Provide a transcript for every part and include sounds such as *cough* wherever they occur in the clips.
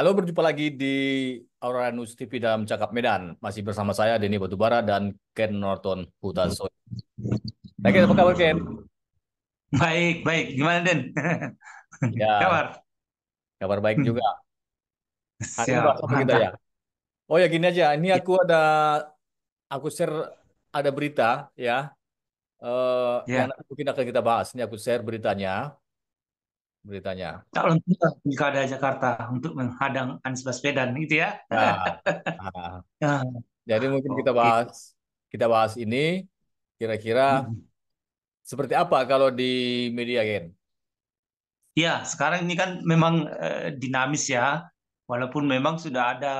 Halo, berjumpa lagi di Aurora News TV dalam Cakap Medan. Masih bersama saya, Denny Batubara, dan Ken Norton Hutaso. Nah, Ken, apa kabar, Ken? Baik, baik. Gimana, Den? *laughs* Ya, kabar? Kabar baik hmm. juga. Hari Siap, apa kita ya? Oh ya, gini aja. Ini ya. aku ada, aku share ada berita ya. Uh, eh, yeah. Yang mungkin akan kita bahas. Ini aku share beritanya beritanya. Calon pilkada Jakarta untuk menghadang Anies Baswedan gitu ya. Nah, nah. *laughs* Jadi mungkin kita bahas kita bahas ini kira-kira hmm. seperti apa kalau di media gen? Ya, sekarang ini kan memang eh, dinamis ya. Walaupun memang sudah ada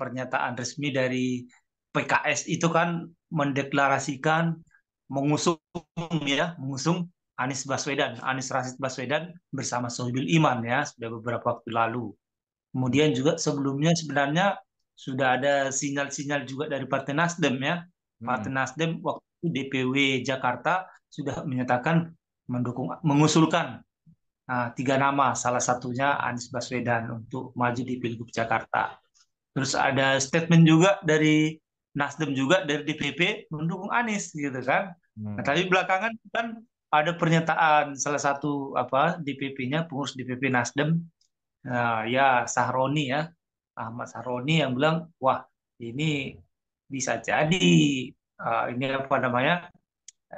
pernyataan resmi dari PKS itu kan mendeklarasikan mengusung ya, mengusung Anies Baswedan, Anies Rasid Baswedan bersama Sohibul Iman ya sudah beberapa waktu lalu. Kemudian juga sebelumnya sebenarnya sudah ada sinyal-sinyal juga dari Partai Nasdem ya. Hmm. Partai Nasdem waktu itu DPW Jakarta sudah menyatakan mendukung mengusulkan nah, tiga nama salah satunya Anies Baswedan untuk maju di Pilgub Jakarta. Terus ada statement juga dari Nasdem juga dari DPP mendukung Anies gitu kan. Hmm. Nah, tapi belakangan kan ada pernyataan salah satu apa DPP-nya pengurus DPP Nasdem nah, ya Sahroni ya Ahmad Sahroni yang bilang wah ini bisa jadi uh, ini apa namanya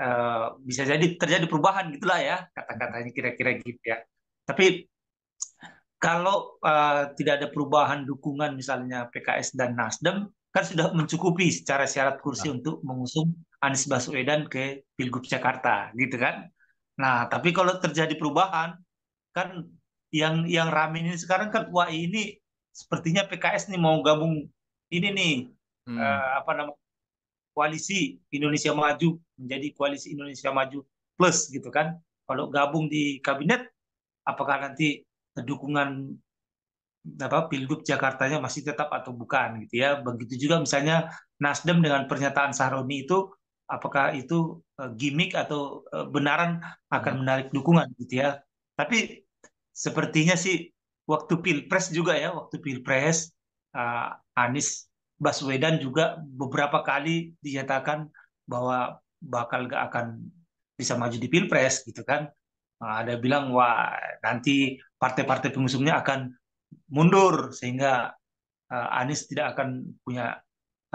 uh, bisa jadi terjadi perubahan gitulah ya kata-katanya kira-kira gitu ya tapi kalau uh, tidak ada perubahan dukungan misalnya PKS dan Nasdem kan sudah mencukupi secara syarat kursi nah. untuk mengusung Anies Baswedan ke Pilgub Jakarta gitu kan. Nah, tapi kalau terjadi perubahan kan yang yang ramai ini sekarang kan wah ini sepertinya PKS nih mau gabung ini nih hmm. uh, apa namanya koalisi Indonesia Maju menjadi koalisi Indonesia Maju plus gitu kan. Kalau gabung di kabinet apakah nanti dukungan apa pilgub Jakartanya masih tetap atau bukan gitu ya. Begitu juga misalnya Nasdem dengan pernyataan Sahroni itu apakah itu eh, gimmick atau eh, benaran akan hmm. menarik dukungan gitu ya. Tapi sepertinya sih waktu pilpres juga ya, waktu pilpres uh, Anies Baswedan juga beberapa kali dinyatakan bahwa bakal gak akan bisa maju di pilpres gitu kan. ada bilang wah nanti partai-partai pengusungnya akan mundur sehingga uh, Anies tidak akan punya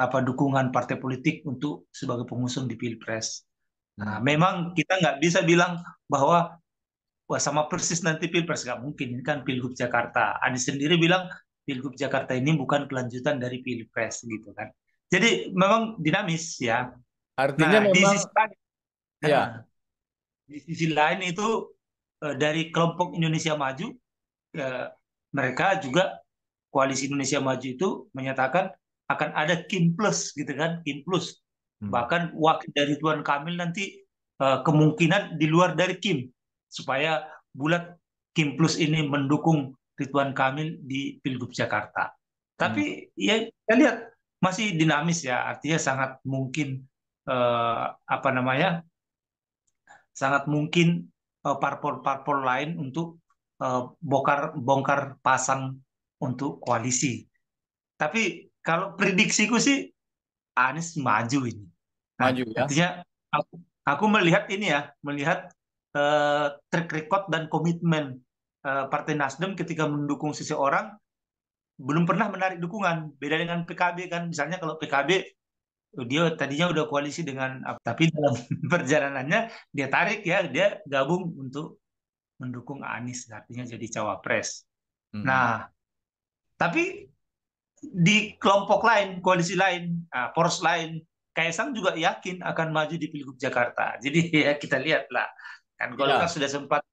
apa dukungan partai politik untuk sebagai pengusung di pilpres. Nah, memang kita nggak bisa bilang bahwa wah sama persis nanti pilpres nggak mungkin ini kan pilgub Jakarta. Anies sendiri bilang pilgub Jakarta ini bukan kelanjutan dari pilpres gitu kan. Jadi memang dinamis ya. Artinya nah, memang di sisi lain, ya. Nah, di sisi lain itu eh, dari kelompok Indonesia Maju eh, mereka juga koalisi Indonesia Maju itu menyatakan akan ada Kim Plus gitu kan, Kim Plus. Hmm. Bahkan wakil dari Tuan Kamil nanti eh, kemungkinan di luar dari Kim supaya bulat Kim Plus ini mendukung Ridwan Kamil di Pilgub Jakarta. Tapi hmm. ya kita lihat masih dinamis ya, artinya sangat mungkin eh, apa namanya? sangat mungkin eh, parpol-parpol eh, lain untuk eh, bongkar bongkar pasang untuk koalisi. Tapi kalau prediksiku sih Anies maju ini. Nah, maju ya. Artinya aku, aku melihat ini ya, melihat uh, track record dan komitmen uh, Partai Nasdem ketika mendukung seseorang belum pernah menarik dukungan. Beda dengan PKB kan, misalnya kalau PKB dia tadinya udah koalisi dengan tapi dalam *laughs* perjalanannya dia tarik ya dia gabung untuk mendukung Anies artinya jadi cawapres. Hmm. Nah, tapi di kelompok lain, koalisi lain, ah, poros lain, Kaisang juga yakin akan maju di Pilgub Jakarta. Jadi *laughs* ya kita lihatlah. Kan Golkar ya. sudah sempat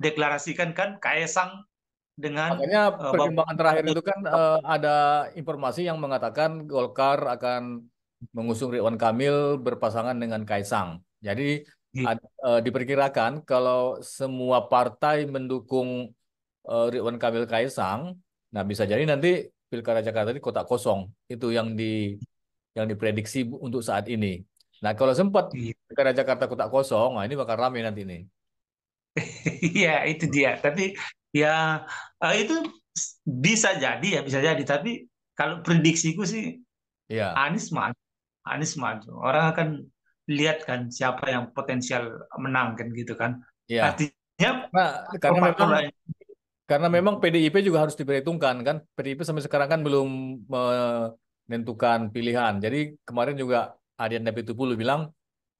deklarasikan kan Kaisang dengan makanya eh, perkembangan terakhir itu kan uh, ada informasi yang mengatakan Golkar akan mengusung Ridwan Kamil berpasangan dengan Kaisang. Jadi ya. uh, diperkirakan kalau semua partai mendukung uh, Ridwan Kamil Kaisang, nah bisa jadi nanti Pilkada Jakarta ini kotak kosong. Itu yang di yang diprediksi untuk saat ini. Nah, kalau sempat iya. Pilkada Jakarta kotak kosong, nah ini bakal ramai nanti ini. *laughs* Iya, itu dia. Tapi ya eh, itu bisa jadi ya, bisa jadi. Tapi kalau prediksiku sih ya. Anies maju. Anies maju. Orang akan lihat kan siapa yang potensial menang kan gitu kan. Iya. Artinya nah, karena memang karena memang PDIP juga harus diperhitungkan kan. PDIP sampai sekarang kan belum menentukan pilihan. Jadi kemarin juga Adian Dapi Tupulu bilang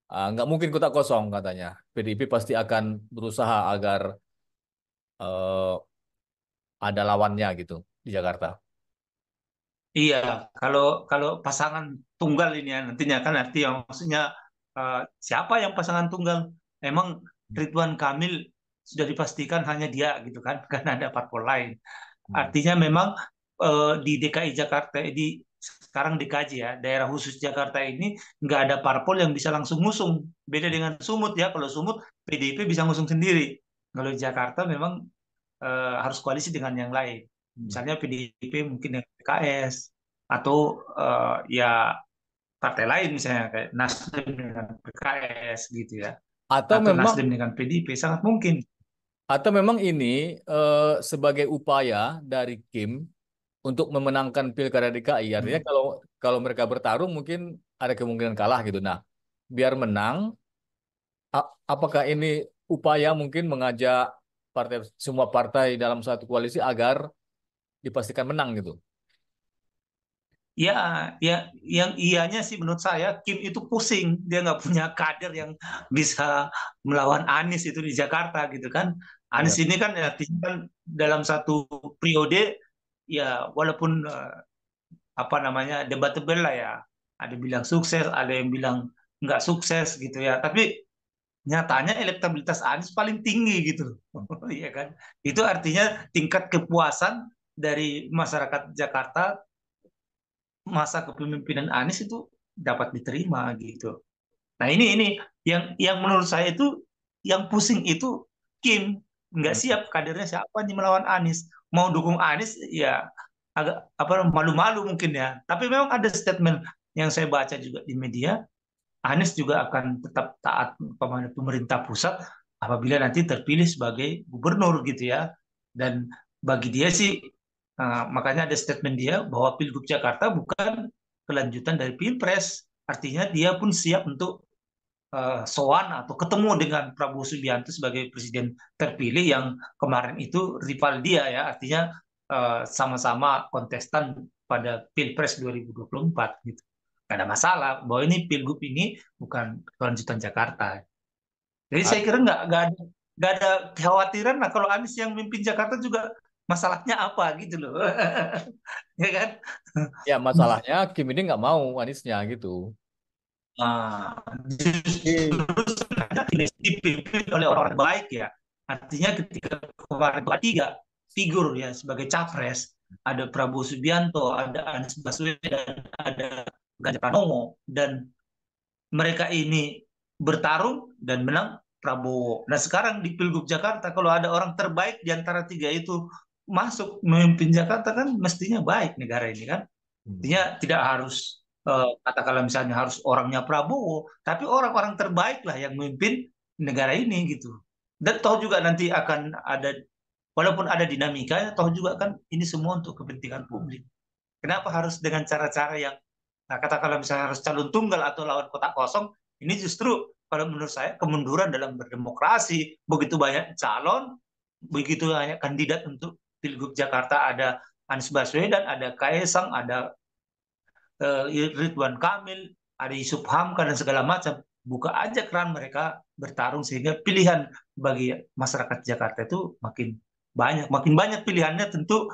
ah, nggak mungkin kotak kosong katanya. PDIP pasti akan berusaha agar uh, ada lawannya gitu di Jakarta. Iya, kalau kalau pasangan tunggal ini ya nantinya kan artinya maksudnya uh, siapa yang pasangan tunggal? Emang Ridwan Kamil sudah dipastikan hanya dia gitu kan *laughs* karena ada parpol lain hmm. artinya memang eh, di DKI Jakarta di sekarang dikaji ya daerah khusus Jakarta ini nggak ada parpol yang bisa langsung ngusung beda dengan Sumut ya kalau Sumut PDIP bisa ngusung sendiri kalau di Jakarta memang eh, harus koalisi dengan yang lain hmm. misalnya PDIP mungkin yang PKS atau eh, ya partai lain misalnya kayak Nasdem dengan PKS gitu ya atau, atau memang Nasdem dengan PDIP sangat mungkin. Atau memang ini uh, sebagai upaya dari Kim untuk memenangkan pilkada DKI. Artinya hmm. kalau kalau mereka bertarung mungkin ada kemungkinan kalah gitu. Nah, biar menang, apakah ini upaya mungkin mengajak partai semua partai dalam satu koalisi agar dipastikan menang gitu? Ya, ya, yang ianya sih menurut saya Kim itu pusing, dia nggak punya kader yang bisa melawan Anies itu di Jakarta gitu kan. Anies iya. ini kan artinya kan dalam satu periode ya walaupun eh, apa namanya debatable lah ya. Ada yang bilang sukses, ada yang bilang nggak sukses gitu ya. Tapi nyatanya elektabilitas Anies paling tinggi gitu. *laughs* ya kan? Itu artinya tingkat kepuasan dari masyarakat Jakarta masa kepemimpinan Anies itu dapat diterima gitu. Nah, ini ini yang yang menurut saya itu yang pusing itu Kim nggak siap kadernya siapa nih melawan Anies mau dukung Anies ya agak apa malu-malu mungkin ya tapi memang ada statement yang saya baca juga di media Anies juga akan tetap taat kepada pemerintah pusat apabila nanti terpilih sebagai gubernur gitu ya dan bagi dia sih eh, makanya ada statement dia bahwa pilgub Jakarta bukan kelanjutan dari pilpres artinya dia pun siap untuk Eh, Soan atau ketemu dengan Prabowo Subianto sebagai presiden terpilih yang kemarin itu rival dia ya artinya eh, sama-sama uh, kontestan pada Pilpres 2024 gitu. Gak ada masalah bahwa ini Pilgub ini bukan kelanjutan Jakarta. Jadi saya kira nggak nggak ada nggak ada kekhawatiran nah kalau Anies yang memimpin Jakarta juga masalahnya apa gitu loh, *laughs* ya kan? Ya masalahnya Kim ini nggak mau Aniesnya gitu. Nah, justru dipimpin oleh orang baik ya. Artinya ketika kemarin tiga figur ya sebagai capres ada Prabowo Subianto, ada Anies Baswedan, ada Ganjar Pranowo dan mereka ini bertarung dan menang Prabowo. Nah sekarang di Pilgub Jakarta kalau ada orang terbaik di antara tiga itu masuk memimpin Jakarta kan mestinya baik negara ini kan. Hmm. Artinya tidak harus Eh, katakanlah misalnya harus orangnya Prabowo, tapi orang-orang terbaiklah yang memimpin negara ini gitu. Dan toh juga nanti akan ada walaupun ada dinamikanya, toh juga kan ini semua untuk kepentingan publik. Kenapa harus dengan cara-cara yang nah, katakanlah misalnya harus calon tunggal atau lawan kotak kosong? Ini justru kalau menurut saya kemunduran dalam berdemokrasi. Begitu banyak calon, begitu banyak kandidat untuk pilgub Jakarta ada Anies Baswedan, ada Kaisang, ada Eh, Ridwan Kamil, ada Yusuf Hamka dan segala macam, buka aja keran mereka bertarung sehingga pilihan bagi masyarakat Jakarta itu makin banyak, makin banyak pilihannya tentu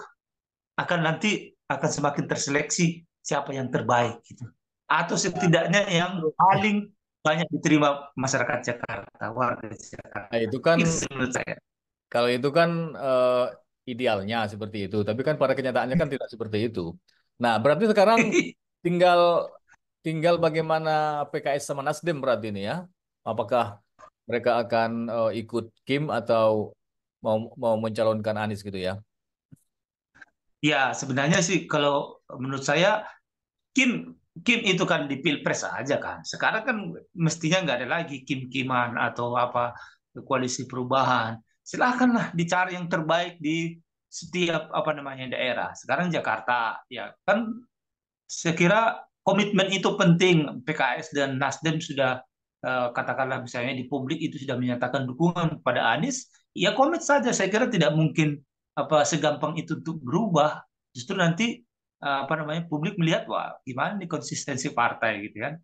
akan nanti akan semakin terseleksi siapa yang terbaik gitu. Atau setidaknya yang paling banyak diterima masyarakat Jakarta, warga Jakarta. Nah, itu kan menurut saya. Kalau itu kan uh, idealnya seperti itu, tapi kan pada kenyataannya kan tidak seperti itu. Nah, berarti sekarang *laughs* Tinggal tinggal bagaimana PKS sama Nasdem berarti ini ya. Apakah mereka akan uh, ikut Kim atau mau mau mencalonkan Anies gitu ya? Ya sebenarnya sih kalau menurut saya Kim Kim itu kan di pilpres aja kan. Sekarang kan mestinya nggak ada lagi Kim Kiman atau apa koalisi perubahan. Silahkanlah dicari yang terbaik di setiap apa namanya daerah. Sekarang Jakarta ya kan saya kira komitmen itu penting. PKS dan Nasdem sudah eh, katakanlah misalnya di publik itu sudah menyatakan dukungan kepada Anies, ya komit saja. Saya kira tidak mungkin apa segampang itu untuk berubah. Justru nanti eh, apa namanya publik melihat wah gimana nih konsistensi partai gitu kan.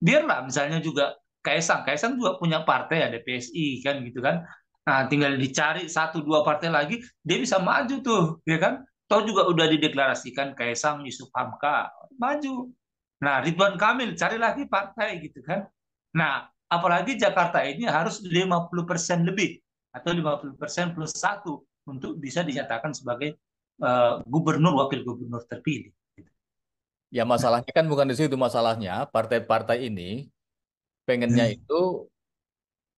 Biarlah misalnya juga Kaisang, Kaisang juga punya partai ada PSI kan gitu kan. Nah, tinggal dicari satu dua partai lagi, dia bisa maju tuh, ya kan? Tahu juga udah dideklarasikan Kaisang Yusuf Hamka maju. Nah Ridwan Kamil cari lagi partai gitu kan. Nah apalagi Jakarta ini harus 50% lebih atau 50% plus satu untuk bisa dinyatakan sebagai uh, gubernur wakil gubernur terpilih. Gitu. Ya masalahnya kan bukan di situ masalahnya partai-partai ini pengennya hmm. itu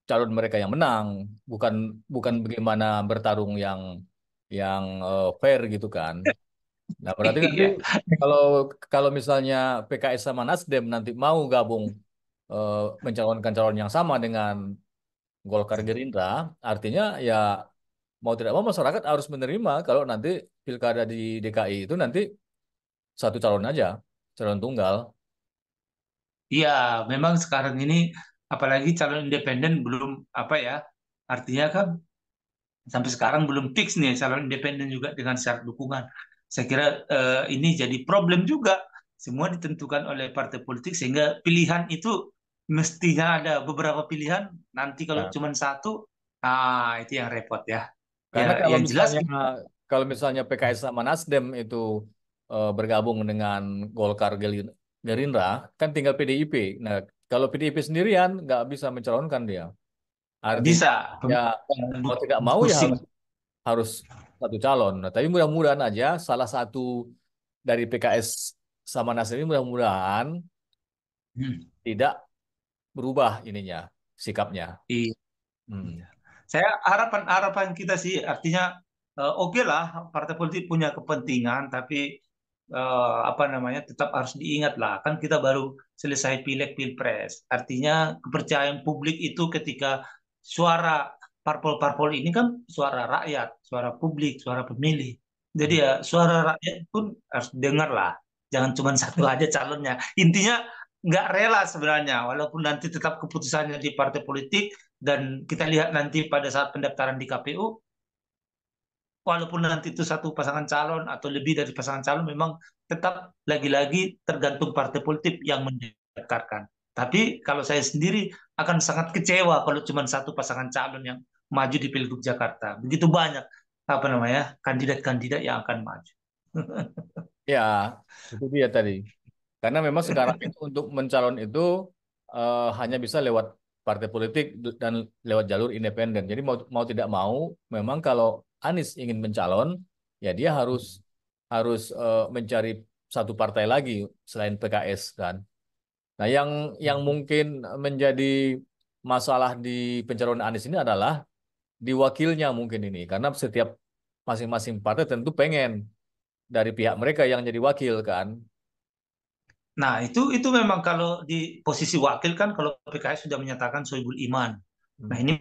calon mereka yang menang bukan bukan bagaimana bertarung yang yang uh, fair gitu kan. Nah berarti kan *laughs* iya. kalau kalau misalnya PKS sama Nasdem nanti mau gabung uh, mencalonkan calon yang sama dengan Golkar Gerindra, artinya ya mau tidak mau masyarakat harus menerima kalau nanti pilkada di DKI itu nanti satu calon aja, calon tunggal. Iya, memang sekarang ini apalagi calon independen belum apa ya, artinya kan sampai sekarang belum fix nih calon independen juga dengan syarat dukungan. Saya kira eh, ini jadi problem juga. Semua ditentukan oleh partai politik sehingga pilihan itu mestinya ada beberapa pilihan. Nanti kalau ya. cuma satu, ah itu yang repot ya. Karena ya, kalau yang misalnya, jelas kalau misalnya PKS sama Nasdem itu eh, bergabung dengan Golkar Gerindra, kan tinggal PDIP. Nah, kalau PDIP sendirian nggak bisa mencalonkan dia. Artinya, bisa ya mau tidak mau ya harus, satu calon. Nah, tapi mudah-mudahan aja salah satu dari PKS sama Nasdem ini mudah-mudahan hmm. tidak berubah ininya sikapnya. Iya. Hmm. Iya. Saya harapan harapan kita sih artinya uh, oke okay lah partai politik punya kepentingan tapi uh, apa namanya tetap harus diingat lah kan kita baru selesai pilek pilpres artinya kepercayaan publik itu ketika suara parpol-parpol ini kan suara rakyat, suara publik, suara pemilih. Jadi ya hmm. suara rakyat pun harus dengar lah. Jangan cuma satu hmm. aja calonnya. Intinya nggak rela sebenarnya, walaupun nanti tetap keputusannya di partai politik dan kita lihat nanti pada saat pendaftaran di KPU, walaupun nanti itu satu pasangan calon atau lebih dari pasangan calon, memang tetap lagi-lagi tergantung partai politik yang mendaftarkan. Tapi kalau saya sendiri akan sangat kecewa kalau cuma satu pasangan calon yang maju di Pilgub Jakarta. Begitu banyak apa namanya kandidat-kandidat yang akan maju. *laughs* Ya, itu dia tadi. Karena memang sekarang itu untuk mencalon itu uh, hanya bisa lewat partai politik dan lewat jalur independen. Jadi mau mau tidak mau, memang kalau Anies ingin mencalon, ya dia harus harus uh, mencari satu partai lagi selain PKS kan. Nah, yang yang hmm. mungkin menjadi masalah di pencalonan Anies ini adalah di wakilnya mungkin ini karena setiap masing-masing partai tentu pengen dari pihak mereka yang jadi wakil kan. Nah, itu itu memang kalau di posisi wakil kan kalau PKS sudah menyatakan Soebul Iman. Nah, hmm. ini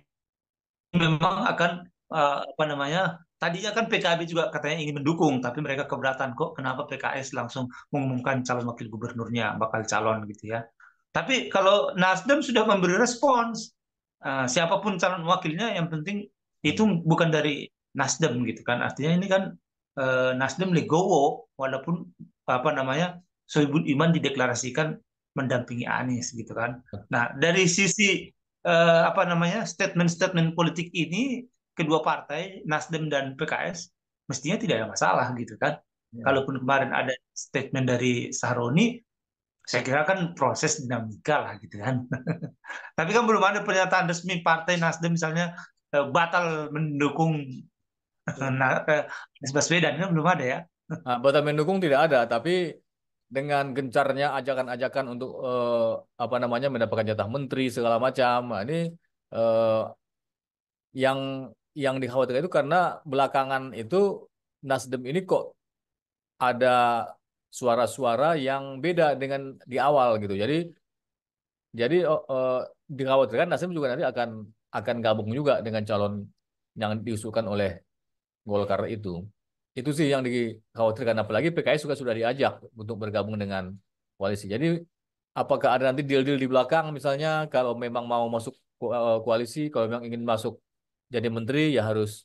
memang akan eh, apa namanya tadinya kan PKB juga katanya ingin mendukung, tapi mereka keberatan kok kenapa PKS langsung mengumumkan calon wakil gubernurnya bakal calon gitu ya. Tapi kalau Nasdem sudah memberi respons, uh, siapapun calon wakilnya yang penting itu bukan dari Nasdem gitu kan. Artinya ini kan uh, Nasdem legowo walaupun apa namanya Soebul Iman dideklarasikan mendampingi Anies gitu kan. Nah, dari sisi uh, apa namanya statement-statement politik ini kedua partai Nasdem dan PKS mestinya tidak ada masalah gitu kan. Ya. Kalaupun kemarin ada statement dari Sahroni, saya kira kan proses dinamika lah gitu kan. *laughs* Tapi kan belum ada pernyataan resmi partai Nasdem misalnya eh, batal mendukung ya. *laughs* nah, eh, Anies Baswedan kan belum ada ya. *laughs* Nah, batal mendukung tidak ada, tapi dengan gencarnya ajakan-ajakan untuk eh, apa namanya mendapatkan jatah menteri segala macam, nah, ini eh, yang yang dikhawatirkan itu karena belakangan itu Nasdem ini kok ada suara-suara yang beda dengan di awal gitu. Jadi jadi uh, dikhawatirkan Nasdem juga nanti akan akan gabung juga dengan calon yang diusulkan oleh Golkar itu. Itu sih yang dikhawatirkan apalagi PKS juga sudah diajak untuk bergabung dengan koalisi. Jadi apakah ada nanti deal-deal di belakang misalnya kalau memang mau masuk eh, koalisi, kalau memang ingin masuk jadi menteri ya harus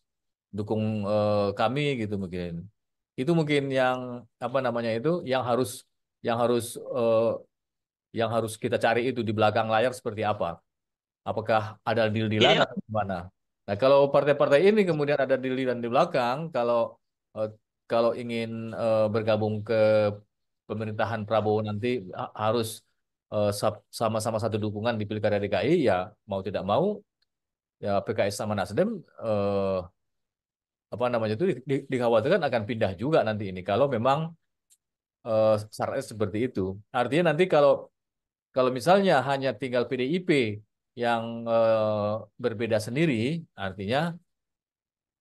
dukung uh, kami gitu mungkin itu mungkin yang apa namanya itu yang harus yang harus uh, yang harus kita cari itu di belakang layar seperti apa apakah ada deal yeah. Iya. atau gimana nah kalau partai-partai ini kemudian ada deal-dealan di belakang kalau uh, kalau ingin uh, bergabung ke pemerintahan Prabowo nanti harus sama-sama satu dukungan di Pilkada DKI ya mau tidak mau ya PKS sama Nasdem eh, apa namanya itu di, di, dikhawatirkan akan pindah juga nanti ini kalau memang eh, syaratnya seperti itu. Artinya nanti kalau kalau misalnya hanya tinggal PDIP yang eh, berbeda sendiri, artinya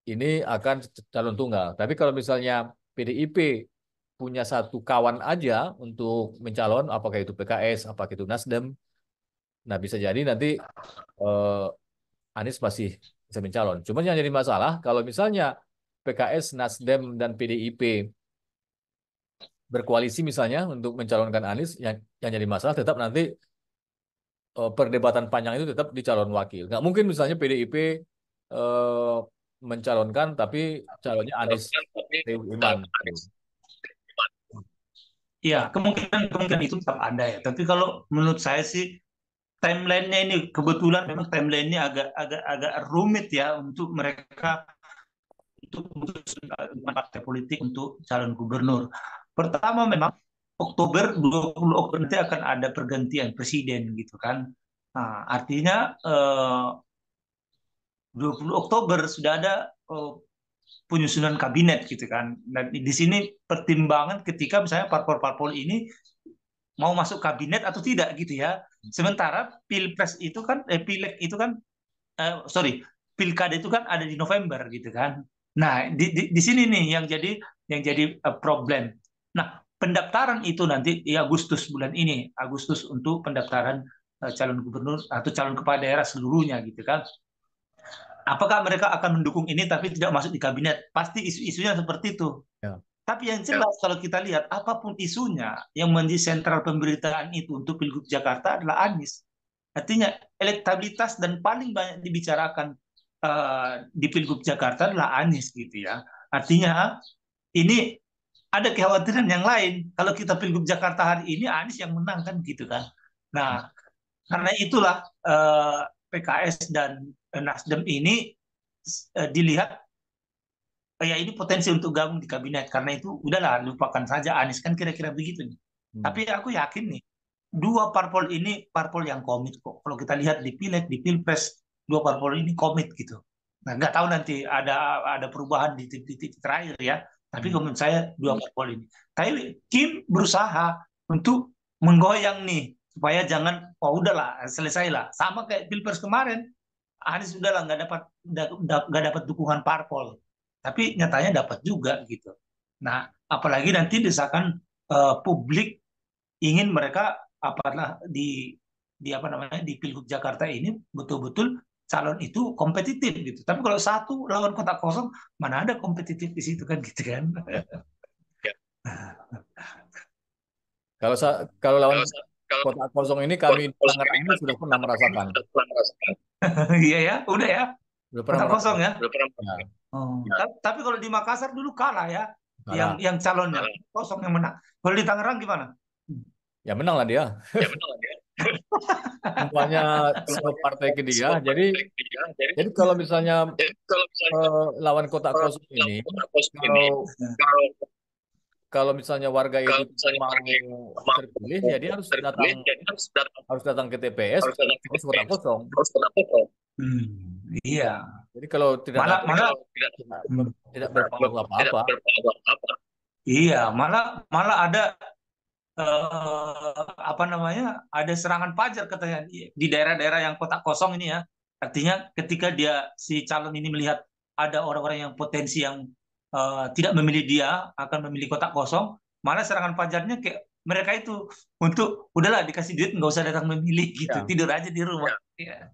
ini akan calon tunggal. Tapi kalau misalnya PDIP punya satu kawan aja untuk mencalon, apakah itu PKS, apakah itu Nasdem, nah bisa jadi nanti eh, Anies masih bisa mencalon. Cuma yang jadi masalah kalau misalnya PKS, Nasdem, dan PDIP berkoalisi misalnya untuk mencalonkan Anies, yang, yang jadi masalah tetap nanti eh, perdebatan panjang itu tetap di calon wakil. Nggak mungkin misalnya PDIP eh, mencalonkan tapi calonnya Anies Iya kemungkinan kemungkinan itu tetap ada ya. Tapi kalau menurut saya sih timelinenya ini kebetulan memang timelinenya agak agak agak rumit ya untuk mereka untuk eh, partai politik untuk calon gubernur. Pertama memang Oktober 20 Oktober nanti akan ada pergantian presiden gitu kan. Nah, artinya eh, 20 Oktober sudah ada eh, penyusunan kabinet gitu kan. Dan di sini pertimbangan ketika misalnya parpol-parpol ini mau masuk kabinet atau tidak gitu ya. Hmm. Sementara pilpres itu kan, eh, pileg itu kan, eh, sorry, pilkada itu kan ada di November gitu kan. Nah di, di, di sini nih yang jadi yang jadi uh, problem. Nah pendaftaran itu nanti ya Agustus bulan ini, Agustus untuk pendaftaran uh, calon gubernur atau calon kepala daerah seluruhnya gitu kan. Apakah mereka akan mendukung ini tapi tidak masuk di kabinet? Pasti isu-isunya seperti itu. Ya. Tapi yang ya. jelas ya. kalau kita lihat apapun isunya yang menjadi sentral pemberitaan itu untuk Pilgub Jakarta adalah Anies. Artinya elektabilitas dan paling banyak dibicarakan uh, di Pilgub Jakarta adalah Anies gitu ya. Artinya ini ada kekhawatiran yang lain kalau kita Pilgub Jakarta hari ini Anies yang menang kan gitu kan. Nah, karena itulah uh, eh, PKS dan Nasdem ini uh, dilihat Oh ya ini potensi untuk gabung di kabinet karena itu udahlah lupakan saja Anies kan kira-kira begitu nih. Hmm. Tapi aku yakin nih dua parpol ini parpol yang komit kok. Kalau kita lihat di pileg di pilpres dua parpol ini komit gitu. Nah nggak tahu nanti ada ada perubahan di titik-titik terakhir ya. Tapi hmm. menurut saya dua parpol ini. Tapi Kim berusaha untuk menggoyang nih supaya jangan oh udahlah selesailah sama kayak pilpres kemarin Anies udahlah nggak dapat nggak dapat dukungan parpol tapi nyatanya dapat juga gitu. Nah, apalagi nanti desakan uh, publik ingin mereka apalah di di apa namanya di pilgub Jakarta ini betul-betul calon itu kompetitif gitu. Tapi kalau satu lawan kota kosong, mana ada kompetitif di situ kan *laughs* gitu kan? Ya. *laughs* kalau kalau lawan kalau, kota kosong ini kami pelanggar ini sudah pernah merasakan. *laughs* Iya ya, udah ya. Sudah pernah kota kosong ya. Sudah pernah. Ya. Oh. Ya. Tapi kalau di Makassar dulu kalah ya. Kalah. Yang yang calonnya kosong yang menang. Kalau di Tangerang gimana? Ya menang lah dia. Ya menang lah dia. *laughs* Semuanya partai ke dia. Jadi, jadi, kalau misalnya, jadi, kalau misalnya uh, lawan kota kosong ini, kota kosong ini kalau, kalau kalau misalnya warga itu misalnya mau terpilih, terpilih, ya dia harus terpilih, datang, ya harus datang harus datang ke TPS, harus datang ke TPS, kosong. harus kosong. Hmm, iya. Jadi kalau tidak malah, datang, malah, tidak hmm. tidak berpengaruh apa-apa. Iya, malah malah ada uh, apa namanya? Ada serangan pajar katanya di daerah-daerah yang kotak kosong ini ya. Artinya ketika dia si calon ini melihat ada orang-orang yang potensi yang tidak memilih dia akan memilih kotak kosong malah serangan pajarnya kayak mereka itu untuk udahlah dikasih duit nggak usah datang memilih gitu ya. tidur aja di rumah ya.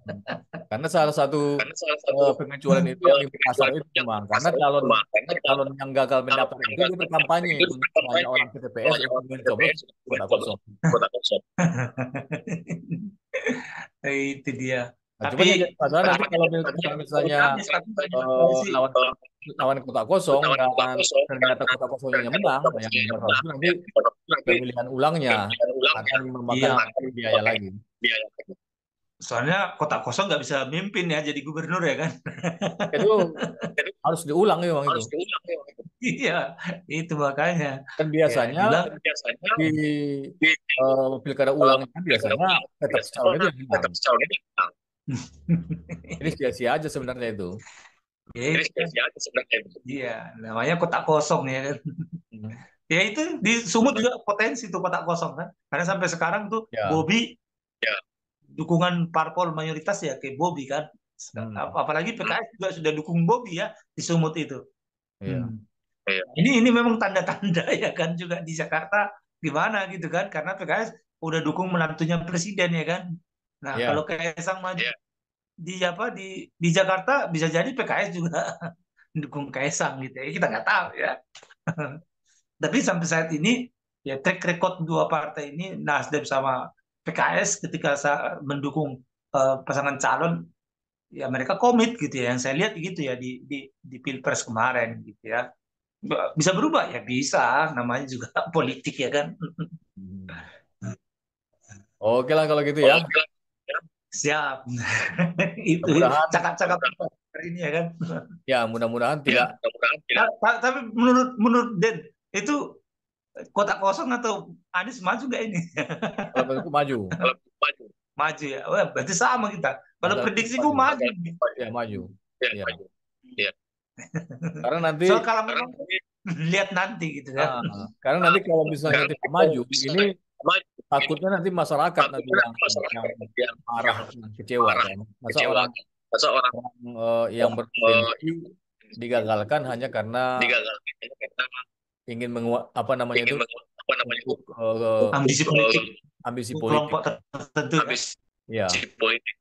karena salah satu, karena salah satu pengecualian itu yang di pasar itu cuma karena calon karena calon yang gagal mendapatkan itu itu berkampanye untuk orang ke TPS yang mencoba kotak kosong itu dia nah, tapi, nanti kalau misalnya, misalnya lawan lawan kota kosong lawan ternyata kota kosongnya menang yang menang nanti pemilihan ulangnya akan memakan iya. biaya lagi biaya soalnya kota kosong nggak bisa mimpin ya jadi gubernur ya kan itu harus diulang ya bang harus itu diulang, ya, iya itu makanya dan biasanya, ya, di, di uh, pilkada eh, ulang kan biasanya tetap calonnya tetap calonnya jadi sia-sia aja sebenarnya itu ya itu sebenarnya. Iya, namanya kotak kosong ya kan. Hmm. ya itu di Sumut juga potensi tuh kotak kosong kan. Karena sampai sekarang tuh ya. Bobi ya. dukungan parpol mayoritas ya ke Bobi kan. Hmm. Apalagi PKS juga sudah dukung Bobi ya di Sumut itu. Ya. Hmm. Ya. Ini ini memang tanda-tanda *laughs* ya kan juga di Jakarta gimana gitu kan karena PKS udah dukung menantunya presiden ya kan. Nah, ya. kalau Sang maju iya di apa di di Jakarta bisa jadi PKS juga mendukung *laughs* Kaisang gitu ya kita nggak tahu ya *laughs* tapi sampai saat ini ya track record dua partai ini Nasdem sama PKS ketika mendukung uh, pasangan calon ya mereka komit gitu ya yang saya lihat gitu ya di di di pilpres kemarin gitu ya bisa berubah ya bisa namanya juga *laughs* politik ya kan hmm. oke lah kalau gitu ya oke. Siap. *laughs* itu cakap-cakap hari ini ya kan. Ya, mudah-mudahan ya, tidak. mudah-mudahan tidak. tapi menurut menurut Den itu kotak kosong atau Anies maju nggak ini? *laughs* Kalau aku maju. maju. Maju ya. Wah, berarti sama kita. Kalau prediksi gue maju. maju. Ya, maju. Ya, ya. maju. Ya. Karena nanti so, kalau lihat nanti gitu ya karena nanti kalau misalnya tidak maju, ini takutnya nanti masyarakat nanti yang, masyarakat yang, yang marah, yang kecewa, marah, kan? masa kecewa. orang masa orang uh, yang oh, berpotensi uh, eh, digagalkan hanya karena ingin menguat apa namanya ingin itu apa namanya itu uh, ambisi politik ambisi politik kelompok tertentu kan? ambisi ya. politik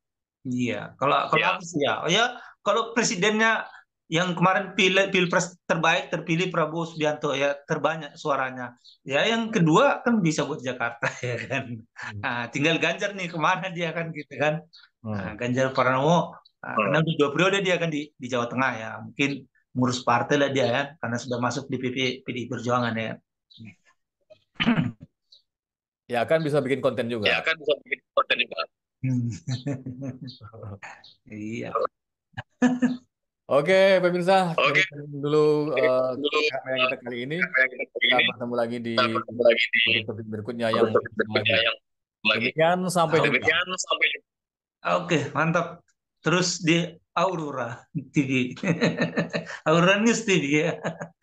iya kalau kalau ya. apa sih ya oh ya kalau presidennya yang kemarin pilih pilpres terbaik terpilih Prabowo Subianto ya terbanyak suaranya ya yang kedua kan bisa buat Jakarta *laughs* ya kan hmm. nah, tinggal Ganjar nih kemana dia kan gitu kan hmm. nah, Ganjar Pranowo nah, hmm. karena udah dua periode dia kan di, di Jawa Tengah ya mungkin ngurus partai lah dia ya karena sudah masuk di PP PDI Perjuangan ya ya kan bisa bikin konten juga ya kan bisa bikin konten juga *laughs* iya *laughs* Oke, pemirsa. Oke. Dulu uh, yang kita kali ini. Kita bertemu lagi di topik berikutnya yang demikian sampai demikian sampai Oke, mantap. Terus di Aurora TV. *laughs* Aurora News TV ya.